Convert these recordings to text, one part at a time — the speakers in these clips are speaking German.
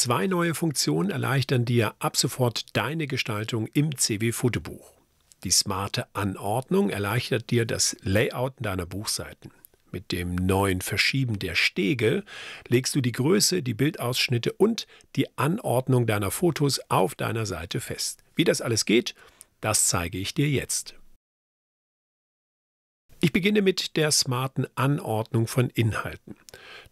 Zwei neue Funktionen erleichtern dir ab sofort deine Gestaltung im CW-Fotobuch. Die smarte Anordnung erleichtert dir das Layout deiner Buchseiten. Mit dem neuen Verschieben der Stege legst du die Größe, die Bildausschnitte und die Anordnung deiner Fotos auf deiner Seite fest. Wie das alles geht, das zeige ich dir jetzt. Ich beginne mit der smarten Anordnung von Inhalten.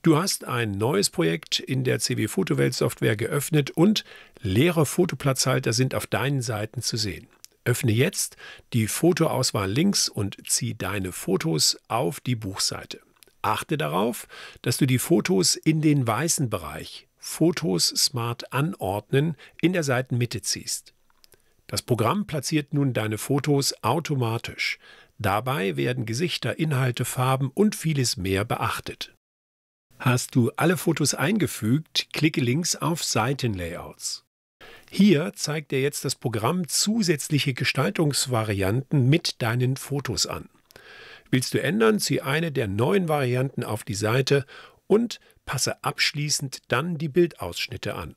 Du hast ein neues Projekt in der CW Fotowelt Software geöffnet und leere Fotoplatzhalter sind auf deinen Seiten zu sehen. Öffne jetzt die Fotoauswahl links und zieh deine Fotos auf die Buchseite. Achte darauf, dass du die Fotos in den weißen Bereich Fotos smart anordnen in der Seitenmitte ziehst. Das Programm platziert nun deine Fotos automatisch. Dabei werden Gesichter, Inhalte, Farben und vieles mehr beachtet. Hast du alle Fotos eingefügt, klicke links auf Seitenlayouts. Hier zeigt dir jetzt das Programm zusätzliche Gestaltungsvarianten mit deinen Fotos an. Willst du ändern, zieh eine der neuen Varianten auf die Seite und passe abschließend dann die Bildausschnitte an.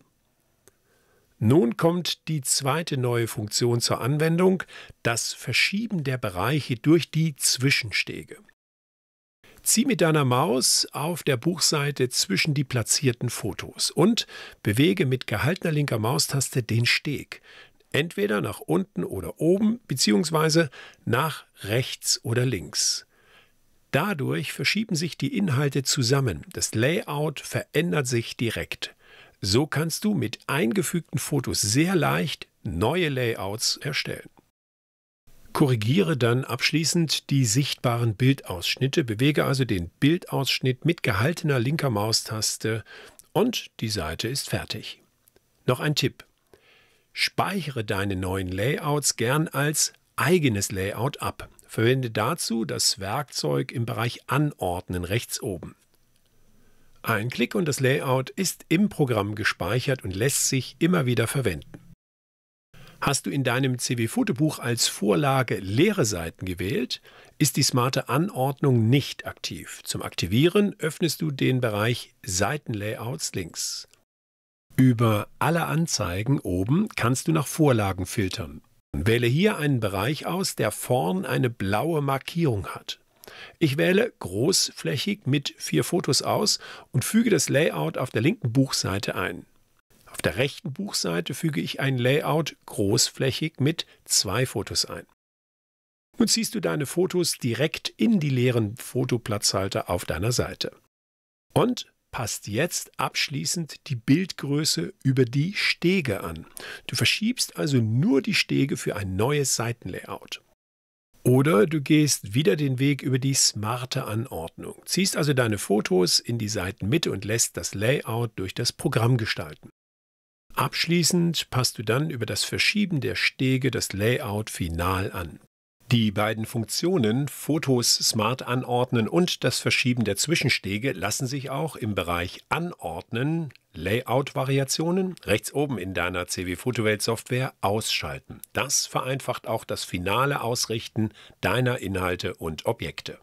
Nun kommt die zweite neue Funktion zur Anwendung, das Verschieben der Bereiche durch die Zwischenstege. Zieh mit deiner Maus auf der Buchseite zwischen die platzierten Fotos und bewege mit gehaltener linker Maustaste den Steg, entweder nach unten oder oben bzw. nach rechts oder links. Dadurch verschieben sich die Inhalte zusammen, das Layout verändert sich direkt. So kannst du mit eingefügten Fotos sehr leicht neue Layouts erstellen. Korrigiere dann abschließend die sichtbaren Bildausschnitte, bewege also den Bildausschnitt mit gehaltener linker Maustaste und die Seite ist fertig. Noch ein Tipp. Speichere deine neuen Layouts gern als eigenes Layout ab. Verwende dazu das Werkzeug im Bereich Anordnen rechts oben. Ein Klick und das Layout ist im Programm gespeichert und lässt sich immer wieder verwenden. Hast du in deinem CW-Fotobuch als Vorlage leere Seiten gewählt, ist die smarte Anordnung nicht aktiv. Zum Aktivieren öffnest du den Bereich Seitenlayouts links. Über alle Anzeigen oben kannst du nach Vorlagen filtern. Wähle hier einen Bereich aus, der vorn eine blaue Markierung hat. Ich wähle großflächig mit vier Fotos aus und füge das Layout auf der linken Buchseite ein. Auf der rechten Buchseite füge ich ein Layout großflächig mit zwei Fotos ein. Nun ziehst du deine Fotos direkt in die leeren Fotoplatzhalter auf deiner Seite. Und passt jetzt abschließend die Bildgröße über die Stege an. Du verschiebst also nur die Stege für ein neues Seitenlayout. Oder du gehst wieder den Weg über die smarte Anordnung, ziehst also deine Fotos in die Seitenmitte und lässt das Layout durch das Programm gestalten. Abschließend passt du dann über das Verschieben der Stege das Layout final an. Die beiden Funktionen Fotos smart anordnen und das Verschieben der Zwischenstege lassen sich auch im Bereich Anordnen Layout-Variationen rechts oben in deiner CW Fotowelt Software ausschalten. Das vereinfacht auch das finale Ausrichten deiner Inhalte und Objekte.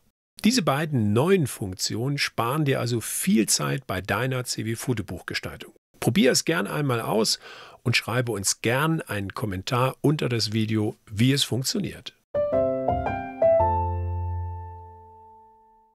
Diese beiden neuen Funktionen sparen dir also viel Zeit bei deiner CW Fotobuchgestaltung. Probier es gern einmal aus und schreibe uns gern einen Kommentar unter das Video, wie es funktioniert.